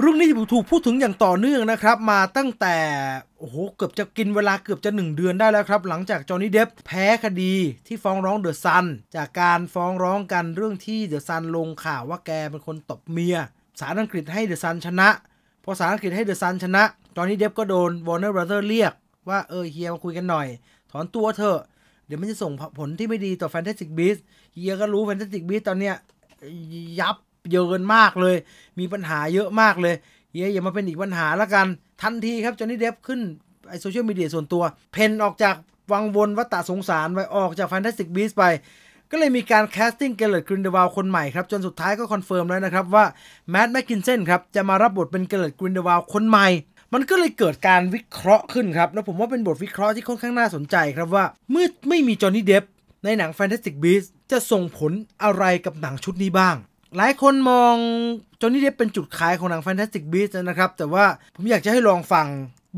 เรื่องนี้ถูกพูดถึงอย่างต่อเนื่องนะครับ มาตั้งแต่ โอ้โห เกือบจะกินเวลาเกือบจะ1เดือนได้แล้วครับ หลังจากจอห์นนี่เดฟแพ้คดีที่ฟ้องร้องเดอะซันจากการฟ้องร้องกันเรื่องที่เดอะซันลงข่าวว่าแกเป็นคนตบเมียศาลอังกฤษให้เดอะซันชนะ พอศาลอังกฤษให้เดอะซันชนะจอห์นนี่เดฟก็โดนวอร์เนอร์บรัเอร์เรียก ว่าเออเฮียมาคุยกันหน่อย ถอนตัวเถอะเดี๋ยวมันจะส่งผลที่ไม่ดีต่อแฟนตาสติกบีสเฮียก็รู้แฟนตาสติกบีสตอนเนี้ยยับเยอะเกินมากเลย มีปัญหาเยอะมากเลย เยอย่ามาเป็นอีกปัญหาละกัน ทันทีครับ จอห์นนี่เดฟขึ้นไอโซเชียลมีเดียส่วนตัว เพนออกจาก วังวนวัตะสงสารไปออกจากแฟนตาสติกบีสไป ก็เลยมีการแคสติ้งเกลเลตกรินเดวาลคนใหม่ครับ จนสุดท้ายก็คอนเฟิร์มแล้วนะครับว่า แมดแม็กินเซนครับ จะมารับบทเป็นเกลเลตกรินเดวาลคนใหม่ มันก็เลยเกิดการวิเคราะห์ขึ้นครับ แล้วผมว่าเป็นบทวิเคราะห์ที่ค่อนข้างน่าสนใจครับว่าเมื่อไม่มีจอห์นนี่เดฟในหนังแฟนตาสติกบีสจะส่งผลอะไรกับหนังชุดนี้บ้างหลายคนมองจนนี่เดบเป็นจุดขายของหนัง Fantastic Beasts นะครับ แต่ว่าผมอยากจะให้ลองฟัง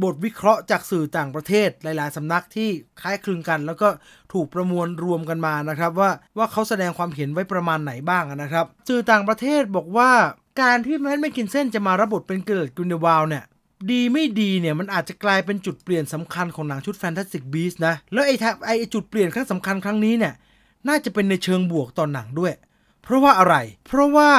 บทวิเคราะห์จากสื่อต่างประเทศหลายๆ สำนักที่คล้ายคลึงกัน แล้วก็ถูกประมวลรวมกันมานะครับว่าว่าเขาแสดงความเห็นไว้ประมาณไหนบ้างนะครับ สื่อต่างประเทศบอกว่าการที่แมทแมคกินเซนจะมารับบทเป็นเกิดกุนเดวาลเนี่ย ดีไม่ดีเนี่ยมันอาจจะกลายเป็นจุดเปลี่ยนสำคัญของหนังชุดแฟนตาสติกบีชนะแล้วไอ้ไอ้จุดเปลี่ยนครั้งสำคัญครั้งนี้เนี่ยน่าจะเป็นในเชิงบวกต่อนหนังด้วยเพราะว่าอะไร เพราะว่า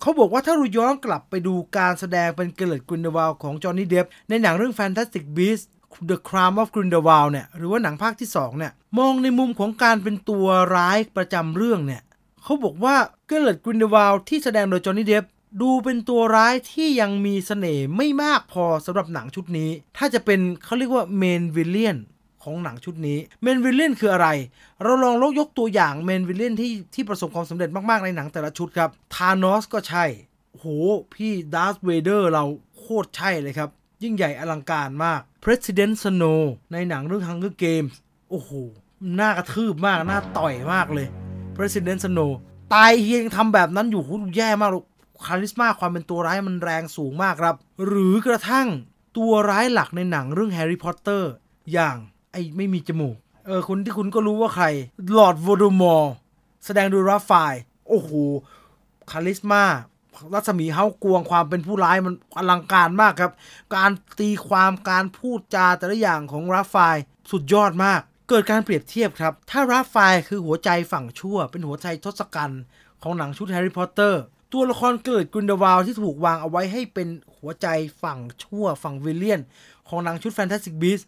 เขาบอกว่าถ้าเราย้อนกลับไปดูการแสดงเป็นเกลดกรินเดวาลของจอห์นนี่เดฟในหนังเรื่อง Fantastic Beasts The Crime of Grindelwald เนี่ยหรือว่าหนังภาคที่2เนี่ยมองในมุมของการเป็นตัวร้ายประจำเรื่องเนี่ยเขาบอกว่า เกลดกรินเดวาลที่แสดงโดยจอห์นนี่เดฟดูเป็นตัวร้ายที่ยังมีสเสน่ห์ไม่มากพอสำหรับหนังชุดนี้ ถ้าจะเป็นเขาเรียกว่าเมนวิลเลียนของหนังชุดนี้เมนวิลเลนคืออะไร เราลองลกยกตัวอย่างเมนวิลเลนที่ ที่ประสบความสำเร็จมากๆ ในหนังแต่ละชุดครับทานอสก็ใช่โหพี่ดาร์ธเวเดอร์เราโคตรใช่เลยครับ ยิ่งใหญ่อลังการมาก President Snow ในหนังเรื่องฮังเกอร์เกมโอ้โหหน้ากระทืบมากหน้าต่อยมากเลย President Snow ตายเฮียยังทำแบบนั้นอยู่แย่มากลูกคาริสมาความเป็นตัวร้ายมันแรงสูงมากครับหรือกระทั่งตัวร้ายหลักในหนังเรื่องแฮร์รี่พอตเตอร์อย่างไอ้ ไม่มีจมูก เออคุณที่คุณก็รู้ว่าใครหลอดวอดูมอร์แสดงโดยราฟาย โอ้โห คาลิสมา รัศมีเฮากวงความเป็นผู้ร้ายมันอลังการมากครับ การตีความการพูดจาแต่ละอย่างของราฟายสุดยอดมาก เกิดการเปรียบเทียบครับ ถ้าราฟายคือหัวใจฝั่งชั่ว เป็นหัวใจทศกัณฐ์ของหนังชุดแฮร์รี่พอตเตอร์ ตัวละครเกิดกรินเดวาลที่ถูกวางเอาไว้ให้เป็นหัวใจฝั่งชั่วฝั่งวิลเลียน ของหนังชุดแฟนตาซีบีส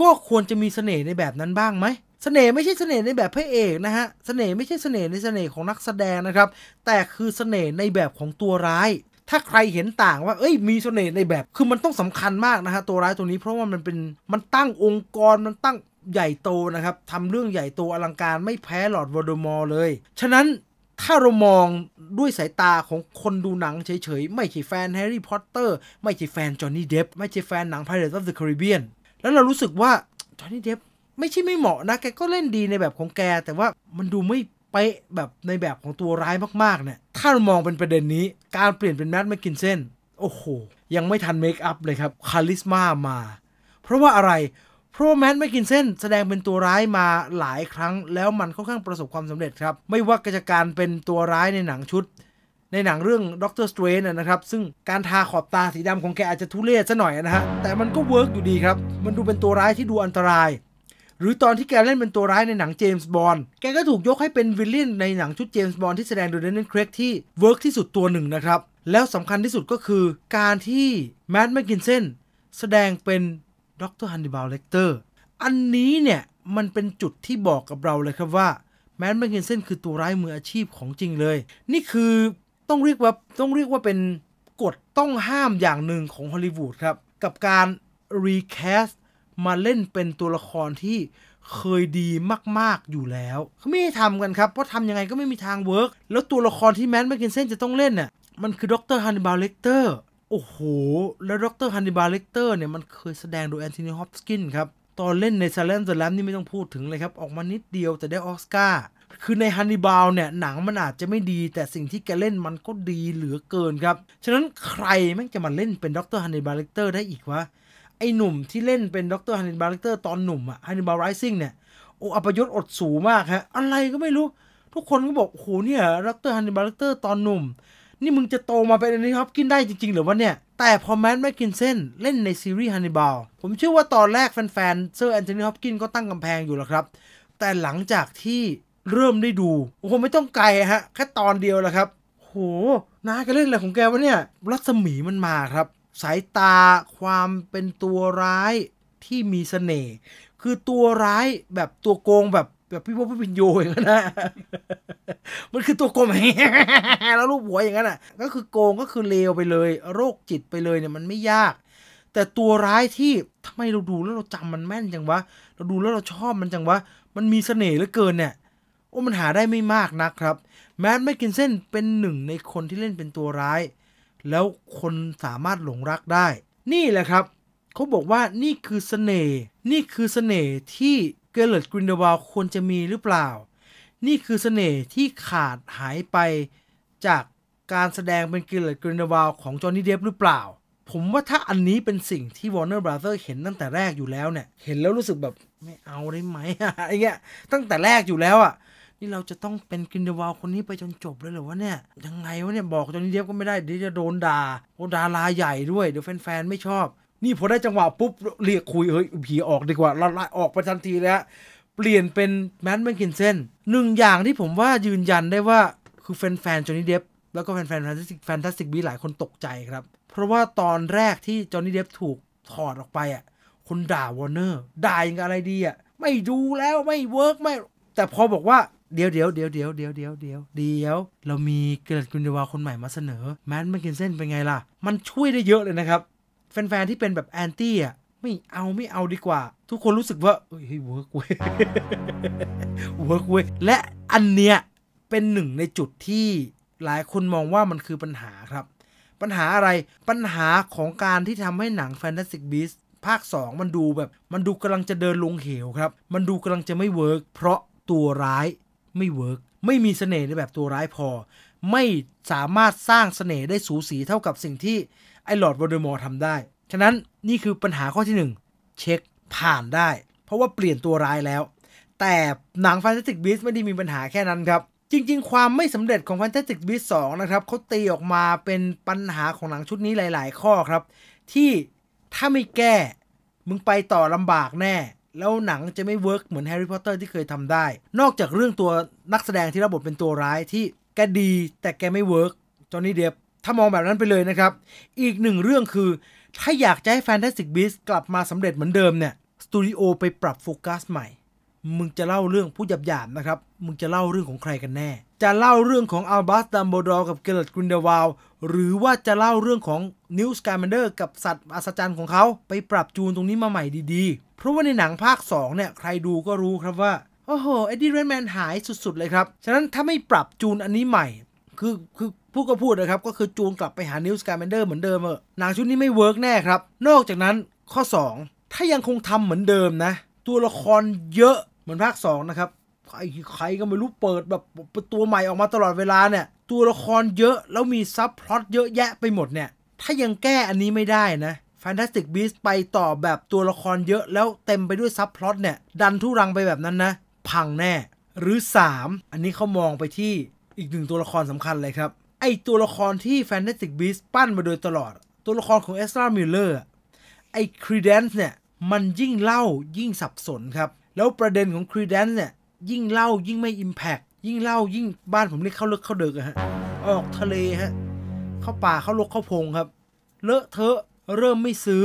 ก็ควรจะมีเสน่ห์ในแบบนั้นบ้างไหม เสน่ห์ไม่ใช่เสน่ห์ในแบบพระเอกนะฮะ เสน่ห์ไม่ใช่เสน่ห์ในเสน่ห์ของนักแสดงนะครับ แต่คือเสน่ห์ในแบบของตัวร้าย ถ้าใครเห็นต่างว่า เอ้ย มีเสน่ห์ในแบบ คือมันต้องสำคัญมากนะฮะ ตัวร้ายตัวนี้ เพราะว่ามันเป็น มันตั้งองค์กร มันตั้งใหญ่โตนะครับทำเรื่องใหญ่โตอลังการ ไม่แพ้หลอดวอดมอร์เลย ฉะนั้น ถ้าเรามองด้วยสายตาของคนดูหนังเฉยๆ ไม่ใช่แฟนแฮร์รี่พอตเตอร์ ไม่ใช่แฟนจอห์นนี่เดฟ ไม่ใช่แฟนหนัง Pirates of the Caribbean แล้วเรารู้สึกว่าจอห์นนี่เดฟไม่ใช่ไม่เหมาะนะ แกก็เล่นดีในแบบของแก แต่ว่ามันดูไม่ไปแบบในแบบของตัวร้ายมากๆเนี่ยถ้าเรามองเป็นประเด็นนี้การเปลี่ยนเป็นแมทแมคกินเซนโอ้โห ยังไม่ทันเมคอัพเลยครับ คาลิสมามา เพราะว่าอะไร เพราะแมทแมคกินเซนแสดงเป็นตัวร้ายมาหลายครั้ง แล้วมันค่อนข้างประสบความสำเร็จครับ ไม่ว่ากิจการเป็นตัวร้ายในหนังชุดในหนังเรื่องด็อกเตอร์สเตรนนะครับ ซึ่งการทาขอบตาสีดำของแกอาจจะทุเรศซะหน่อยนะฮะ แต่มันก็เวิร์กอยู่ดีครับ มันดูเป็นตัวร้ายที่ดูอันตราย หรือตอนที่แกเล่นเป็นตัวร้ายในหนังเจมส์บอนด์แกก็ถูกยกให้เป็นวิลเลียนในหนังชุดเจมส์บอนด์ที่แสดงโดยเดนนิสเครกที่ เวิร์กที่สุดตัวหนึ่งนะครับ แล้วสำคัญที่สุดก็คือการที่แมดแมกกินเซนแสดงเป็นด็อกเตอร์ฮันนิบาลเลกเตอร์อันนี้เนี่ยมันเป็นจุดที่บอกกับเราเลยครับว่าแมดแมกกินเซนคือตัวร้ายมืออาชีพของจริงเลย นี่คือต้องเรียกว่าต้องเรียกว่าเป็นกฎต้องห้ามอย่างหนึ่งของฮอลลีวูดครับ กับการรีแคสมาเล่นเป็นตัวละครที่เคยดีมาก ๆอยู่แล้วเขาไม่ให้ทำกันครับ เพราะทำยังไงก็ไม่มีทางเวิร์กแล้วตัวละครที่แมนแมคกินเซนจะต้องเล่นน่ะมันคือด็อกเตอร์ฮันนิบาลเลกเตอร์โอ้โห แล้วด็อกเตอร์ฮันนิบาลเลกเตอร์เนี่ย มันเคยแสดงโดยแอนโทนีฮอปกินครับ ตอนเล่นในซาเลนเดอะแลมนี่ไม่ต้องพูดถึงเลยครับออกมานิดเดียวแต่ได้ออสการ์คือในฮันนิบาลเนี่ย หนังมันอาจจะไม่ดี แต่สิ่งที่แกเล่นมันก็ดีเหลือเกินครับ ฉะนั้นใครแม่งจะมาเล่นเป็นด็อกเตอร์ฮันนิบาลเลกเตอร์ได้อีกวะ ไอหนุ่มที่เล่นเป็นด็อกเตอร์ฮันนิบาลเลกเตอร์ตอนหนุ่มอะฮันนิบาลไรซิ่งเนี่ย โอ้อปยศอดสูมากฮะอะไรก็ไม่รู้ ทุกคนก็บอก โอ้โห เนี่ยด็อกเตอร์ฮันนิบาลเลกเตอร์ตอนหนุ่ม นี่มึงจะโตมาเป็นอะนรีครับกินได้จริงๆหรือวะเนี่ย แต่พอแมนแมคกินเซนเล่นในซีรีส์ฮันนิบาล ผมเชื่อว่าตอนแรกแฟนๆเซอร์แอนโทนีฮอปกินก็ตั้งกำแพงอยู่แล้วครับ แต่หลังจากที่เริ่มได้ดู โอ้โห ไม่ต้องไกลฮะ แค่ตอนเดียวแหละครับ โหน้าแกเล่นอะไรของแกวะเนี่ย รัศมีมันมาครับ สายตาความเป็นตัวร้ายที่มีเสน่ห์ คือตัวร้ายแบบตัวโกงแบบ แบบพี่พ่อพี่พินโยอย่างนั้นนะมันคือตัวโกง แล้วรูปหัวอย่างนั้นอ่ะ ก็คือโกงก็คือเลวไปเลย โรคจิตไปเลยเนี่ยมันไม่ยาก แต่ตัวร้ายที่ทำไมเราดูแล้วเราจำมันแม่นจังวะ เราดูแล้วเราชอบมันจังวะ มันมีเสน่ห์เหลือเกินเนี่ยว่ามันหาได้ไม่มากนะครับ แมทแมคกินเซนเป็นหนึ่งในคนที่เล่นเป็นตัวร้าย แล้วคนสามารถหลงรักได้ นี่แหละครับเขาบอกว่านี่คือสเสน่ห์นี่คือสเสน่ห์ที่เกลเลตกรินเดวาลควรจะมีหรือเปล่า นี่คือสเสน่ห์ที่ขาดหายไปจากการแสดงเป็นเกลเลตกรินเดวาลของจอห์นนี่เดฟหรือเปล่า ผมว่าถ้าอันนี้เป็นสิ่งที่วอร์เนอร์บราเธอร์เห็นตั้งแต่แรกอยู่แล้วเนี่ยเห็นแล้วรู้สึกแบบไม่เอาได้ไหมอะไรเงี้ยตั้งแต่แรกอยู่แล้วอ่ะนี่เราจะต้องเป็นกินเดวาลคนนี้ไปจนจบเลยเหรอวะเนี่ย ยังไงวะเนี่ย บอกจนเดียบก็ไม่ได้เดี๋ยวจะโดนด่าโอดาราใหญ่ด้วย เดี๋ยวแฟนๆไม่ชอบ นี่พอได้จังหวะปุ๊บเรียกคุย เฮ้ยผีออกดีกว่าเราไล่ออกไปทันทีแล้ว เปลี่ยนเป็นแมนแมนกินเซนหนึ่งอย่างที่ผมว่ายืนยันได้ว่าคือแฟนๆจนนี่เดฟแล้วก็แฟนๆแฟนตาสติกแฟนิบีหลายคนตกใจครับ เพราะว่าตอนแรกที่จอห์นนี่เดฟถูกถอดออกไปอ่ะคนด่าวอร์เนอร์ด่าอย่างอะไรดีอ่ะไม่ดูแล้วไม่เวิร์กไม่แต่พอบอกว่าเดี๋ยวเดี๋ยวเดี๋ยวเดี๋ยวเดี๋ยวเดี๋ยวเดี๋ยวเดี๋ยว เรามีเกล็ดกุนเดวาคนใหม่มาเสนอ แมนแมกินเซนเป็นไงล่ะ มันช่วยได้เยอะเลยนะครับ แฟน ๆ ที่เป็นแบบแอนตี้อ่ะ ไม่เอาไม่เอาดีกว่า ทุกคนรู้สึกว่าเฮ้ยเวิร์กเว้ยเวิร์กเว้ย และอันเนี้ยเป็นหนึ่งในจุดที่หลายคนมองว่ามันคือปัญหาครับ ปัญหาอะไรปัญหาของการที่ทำให้หนังแฟนตาซีบีสภาค 2 มันดูแบบ มันดูกำลังจะเดินลงเหวครับ มันดูกำลังจะไม่เวิร์กเพราะตัวร้ายไม่เวิร์กไม่มีสเสน่ห์ในแบบตัวร้ายพอ ไม่สามารถสร้างสเสน่ห์ได้สูสีเท่ากับสิ่งที่ไอ้หลอดวอลเดมอร์ทำได้ ฉะนั้นนี่คือปัญหาข้อที่ 1 เช็คผ่านได้ เพราะว่าเปลี่ยนตัวร้ายแล้ว แต่หนัง Fantastic Beasts ไม่ได้มีปัญหาแค่นั้นครับ จริงๆความไม่สำเร็จของ Fantastic Beasts 2 นะครับเขาตีออกมาเป็นปัญหาของหนังชุดนี้หลายๆ ข้อครับ ที่ถ้าไม่แก้มึงไปต่อลำบากแน่แล้วหนังจะไม่เวิร์กเหมือนแฮร์รี่พอตเตอร์ที่เคยทำได้ นอกจากเรื่องตัวนักแสดงที่รับบทเป็นตัวร้ายที่แกดี แต่แกไม่เวิร์กจอห์นนี่เดฟถ้ามองแบบนั้นไปเลยนะครับ อีกหนึ่งเรื่องคือ ถ้าอยากจะให้แฟนตาซีบิส e กลับมาสำเร็จเหมือนเดิมเนี่ยสตูดิโอไปปรับโฟกัสใหม่มึงจะเล่าเรื่องผู้หยาบหยามนะครับ มึงจะเล่าเรื่องของใครกันแน่ จะเล่าเรื่องของอัลบาสดัมโบดอร์กับเกลดกรินเดวาลหรือว่าจะเล่าเรื่องของนิวส์การ์แมนเดอร์กับสัตว์อัศจรรย์ของเขา ไปปรับจูนตรงนี้มาใหม่ดีๆ เพราะว่าในหนังภาค2เนี่ยใครดูก็รู้ครับว่า โอ้โหเอ็ดดี้เรนแมนหายสุดๆเลยครับ ฉะนั้นถ้าไม่ปรับจูนอันนี้ใหม่คือคือพูดก็พูดนะครับก็คือจูนกลับไปหานิวส์การ์แมนเดอร์เหมือนเดิมเออหนังชุดนี้ไม่เวิร์กแน่ครับนอกจากนั้นข้อ 2 ถ้ายังคงทำเหมือนเดิมนะ ตัวละครเยอะเหมือนภาคสองนะครับใครใครก็ไม่รู้เปิดแบบตัวใหม่ออกมาตลอดเวลาเนี่ย ตัวละครเยอะแล้วมีซับพลอตเยอะแยะไปหมดเนี่ย ถ้ายังแก้อันนี้ไม่ได้นะ Fantastic Beasts ไปต่อแบบตัวละครเยอะแล้วเต็มไปด้วยซับพลอตเนี่ยดันทุรังไปแบบนั้นนะ พังแน่ หรือ 3 อันนี้เขามองไปที่อีกหนึ่งตัวละครสำคัญเลยครับ ไอตัวละครที่ Fantastic Beasts ปั้นมาโดยตลอด ตัวละครของ e รา r a Miller ไอ Credence เนี่ยมันยิ่งเล่ายิ่งสับสนครับแล้วประเด็นของครีแดนเนี่ยยิ่งเล่ายิ่งไม่อิมแพกยิ่งเล่ายิ่งบ้านผมเรีกเข้าเลอกเข้าเดึกอะฮะออกทะเลฮะเข้าป่าเข้าลกเข้าพงครับ เลอะเทอะเริ่มไม่ซื้อ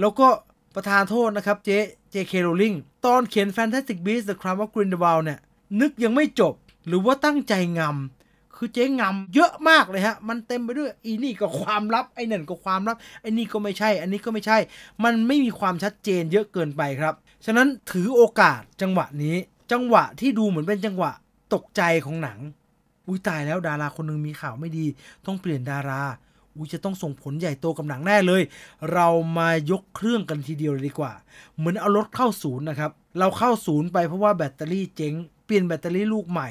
แล้วก็ประธานโทษนะครับเจเจเคโรลิงตอนเขียน Fantastic Beasts The Crime of Grindelwald เนี่ย นึกยังไม่จบหรือว่าตั้งใจงำคือเจ๊งำ เยอะมากเลยฮะ มันเต็มไปด้วยอีนี่ก็ความลับไอ้นั่นก็ความลับไอ้นี่ก็ไม่ใช่ อันนี้ก็ไม่ใช่ มันไม่มีความชัดเจน เยอะเกินไปครับ ฉะนั้นถือโอกาสจังหวะนี้ จังหวะที่ดูเหมือนเป็นจังหวะตกใจของหนัง อุ้ยตายแล้วดาราคนนึงมีข่าวไม่ดี ต้องเปลี่ยนดารา อุ้ยจะต้องส่งผลใหญ่โตกับหนังแน่เลย เรามายกเครื่องกันทีเดียวเลยดีกว่า เหมือนเอารถเข้าศูนย์นะครับ เราเข้าศูนย์ไปเพราะว่าแบตเตอรี่เจ๊ง เปลี่ยนแบตเตอรี่ลูกใหม่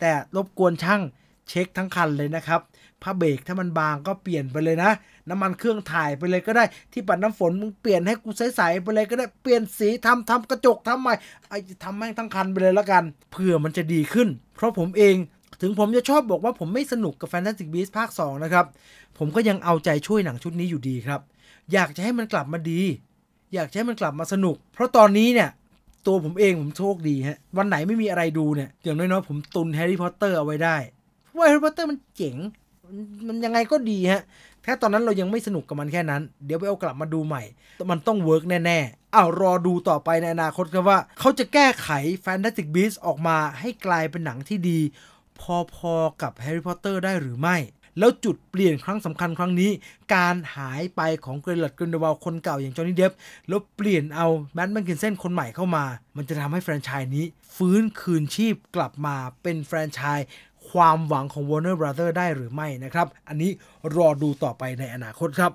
แต่รบกวนช่างเช็คทั้งคันเลยนะครับ ผ้าเบรกถ้ามันบางก็เปลี่ยนไปเลยนะ น้ำมันเครื่องถ่ายไปเลยก็ได้ ที่ปัดน้ำฝนมึงเปลี่ยนให้กูใสๆไปเลยก็ได้ เปลี่ยนสีทำทำกระจกทำใหม่ ไอ้ทำแม่งทั้งคันไปเลยแล้วกัน เผื่อมันจะดีขึ้น เพราะผมเอง ถึงผมจะชอบบอกว่าผมไม่สนุกกับ Fantastic Beasts ภาค2นะครับ ผมก็ยังเอาใจช่วยหนังชุดนี้อยู่ดีครับ อยากจะให้มันกลับมาดี อยากให้มันกลับมาสนุก เพราะตอนนี้เนี่ย ตัวผมเองผมโชคดีฮะ วันไหนไม่มีอะไรดูเนี่ย อย่างน้อยๆผมตุนแฮร์รี่พอตเตอร์เอาไว้ได้ว่าแฮร์รี่พอตเตอร์มันเจ๋ง มันยังไงก็ดีฮะ แค่ตอนนั้นเรายังไม่สนุกกับมันแค่นั้น เดี๋ยวไปเอากลับมาดูใหม่ มันต้องเวิร์กแน่ๆอ้าวรอดูต่อไปในอนาคตครับว่า เขาจะแก้ไข Fantastic Beasts ออกมาให้กลายเป็นหนังที่ดี พอ ๆ กับแฮร์รี่พอตเตอร์ ได้หรือไม่ แล้วจุดเปลี่ยนครั้งสำคัญครั้งนี้ การหายไปของเกรลัดเกรนเดวลคนเก่าอย่างจอห์นนี่เดฟแล้วเปลี่ยนเอาแบท์แมนกินเซนคนใหม่เข้ามา มันจะทำให้แฟรนไชส์นี้ ฟื้นคืนชีพกลับมาเป็นแฟรนไชส์ความหวังของ Warner Brother s ได้หรือไม่นะครับ อันนี้รอดูต่อไปในอนาคตครับ